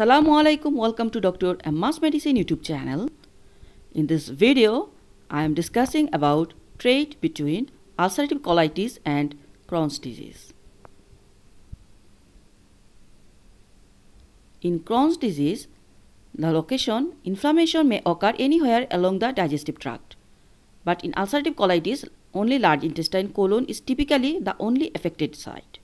Assalamu alaikum welcome to Dr. Amma's Medicine YouTube channel. In this video I am discussing about trait between ulcerative colitis and Crohn's disease. In Crohn's disease the location inflammation may occur anywhere along the digestive tract but in ulcerative colitis only large intestine colon is typically the only affected site.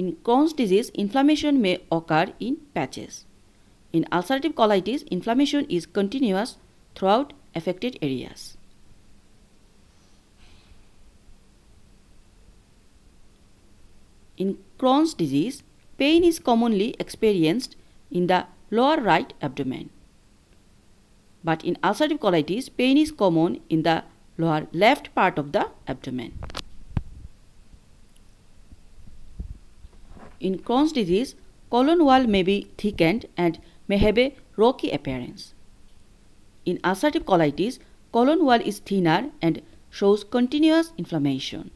In Crohn's disease, inflammation may occur in patches. In ulcerative colitis, inflammation is continuous throughout affected areas. In Crohn's disease, pain is commonly experienced in the lower right abdomen. But in ulcerative colitis, pain is common in the lower left part of the abdomen. In Crohn's disease, colon wall may be thickened and may have a rocky appearance. In ulcerative colitis, colon wall is thinner and shows continuous inflammation.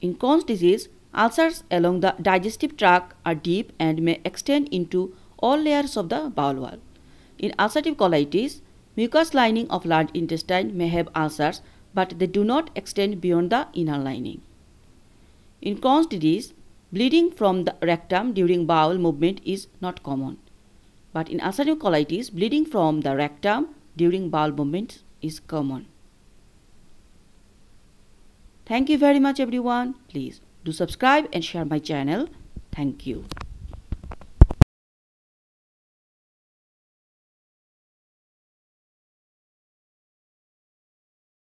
In Crohn's disease, ulcers along the digestive tract are deep and may extend into all layers of the bowel wall. In ulcerative colitis, mucous lining of large intestine may have ulcers but they do not extend beyond the inner lining. In Crohn's disease, bleeding from the rectum during bowel movement is not common. But in ulcerative colitis, bleeding from the rectum during bowel movement is common. Thank you very much everyone. Please do subscribe and share my channel. Thank you.